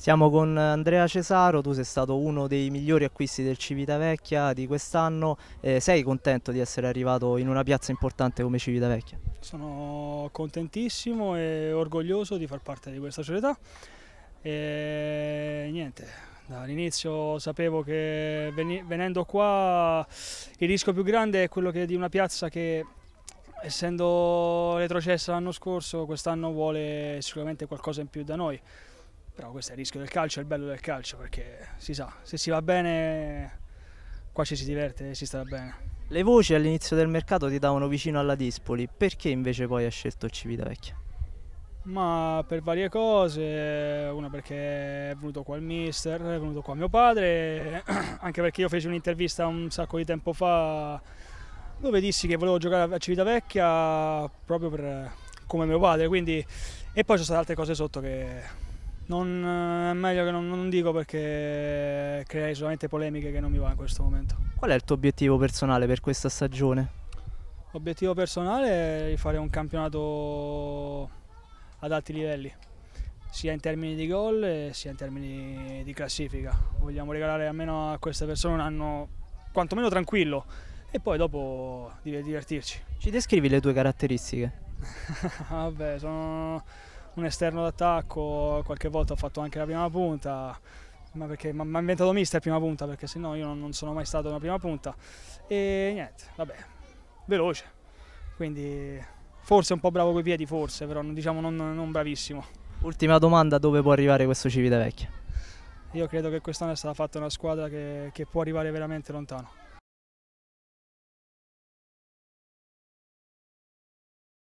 Siamo con Andrea Cesaro, tu sei stato uno dei migliori acquisti del Civitavecchia di quest'anno, eh, sei contento di essere arrivato in una piazza importante come Civitavecchia? Sono contentissimo e orgoglioso di far parte di questa società e niente, dall'inizio sapevo che venendo qua il rischio più grande è quello di una piazza che essendo retrocessa l'anno scorso quest'anno vuole sicuramente qualcosa in più da noi però questo è il rischio del calcio, è il bello del calcio, perché si sa, se si va bene qua ci si diverte e si sta bene. Le voci all'inizio del mercato ti davano vicino alla Dispoli, perché invece poi hai scelto Civitavecchia? Ma per varie cose, una perché è venuto qua il mister, è venuto qua mio padre, anche perché io feci un'intervista un sacco di tempo fa dove dissi che volevo giocare a Civitavecchia proprio per, come mio padre, quindi... e poi ci sono state altre cose sotto che non, eh, è meglio che non, non dico perché creerei solamente polemiche che non mi va in questo momento. Qual è il tuo obiettivo personale per questa stagione? L'obiettivo personale è fare un campionato ad alti livelli, sia in termini di gol sia in termini di classifica. Vogliamo regalare almeno a queste persone un anno quantomeno tranquillo e poi dopo divertirci. Ci descrivi le tue caratteristiche? Vabbè, sono un esterno d'attacco, qualche volta ho fatto anche la prima punta, ma perché mi ha inventato mister prima punta, perché sennò io non, non sono mai stato una prima punta. E niente, vabbè, veloce, quindi forse un po' bravo coi piedi, forse, però diciamo non, non bravissimo. Ultima domanda, dove può arrivare questo Civitavecchia? Io credo che quest'anno è stata fatta una squadra che, che può arrivare veramente lontano.